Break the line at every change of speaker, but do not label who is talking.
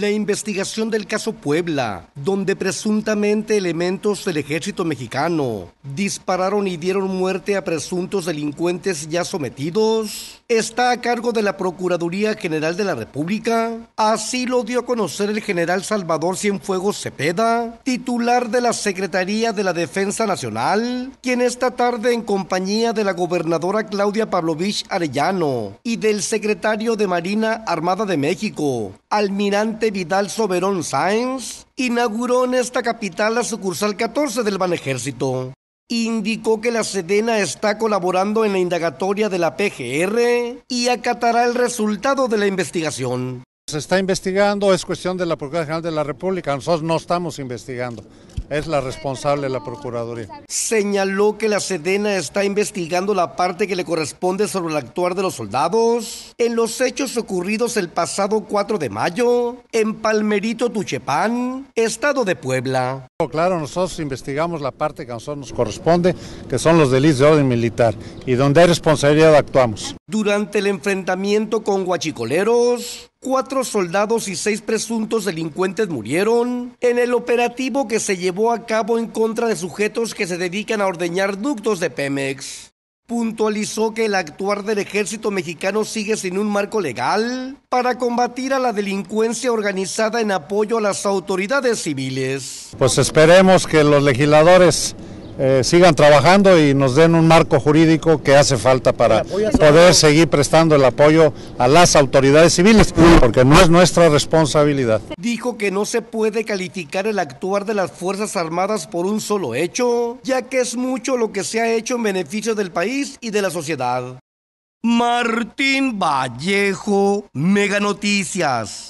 La investigación del caso Puebla, donde presuntamente elementos del ejército mexicano dispararon y dieron muerte a presuntos delincuentes ya sometidos, está a cargo de la Procuraduría General de la República. Así lo dio a conocer el general Salvador Cienfuegos Cepeda, titular de la Secretaría de la Defensa Nacional, quien esta tarde en compañía de la gobernadora Claudia Pavlovich Arellano y del secretario de Marina Armada de México, almirante Vidal Soberón Sáenz, inauguró en esta capital la sucursal 14 del Ejército indicó que la Sedena está colaborando en la indagatoria de la PGR y acatará el resultado de la investigación. Se está investigando,
es cuestión de la Procuraduría General de la República, nosotros no estamos investigando es la responsable de la
Procuraduría. Señaló que la Sedena está investigando la parte que le corresponde sobre el actuar de los soldados en los hechos ocurridos el pasado 4 de mayo en Palmerito Tuchepán, estado de Puebla. Claro, nosotros investigamos la parte que a nosotros nos
corresponde, que son los delitos de orden militar, y donde hay responsabilidad actuamos.
Durante el enfrentamiento con guachicoleros, cuatro soldados y seis presuntos delincuentes murieron en el operativo que se llevó a cabo en contra de sujetos que se dedican a ordeñar ductos de Pemex. Puntualizó que el actuar del ejército mexicano sigue sin un marco legal para combatir a la delincuencia organizada en apoyo a las autoridades civiles.
Pues esperemos que los legisladores eh, sigan trabajando y nos den un marco jurídico que hace falta para
poder
seguir prestando el apoyo a las autoridades civiles, porque no es nuestra responsabilidad.
Dijo que no se puede calificar el actuar de las Fuerzas Armadas por un solo hecho, ya que es mucho lo que se ha hecho en beneficio del país y de la sociedad. Martín Vallejo, Mega Noticias.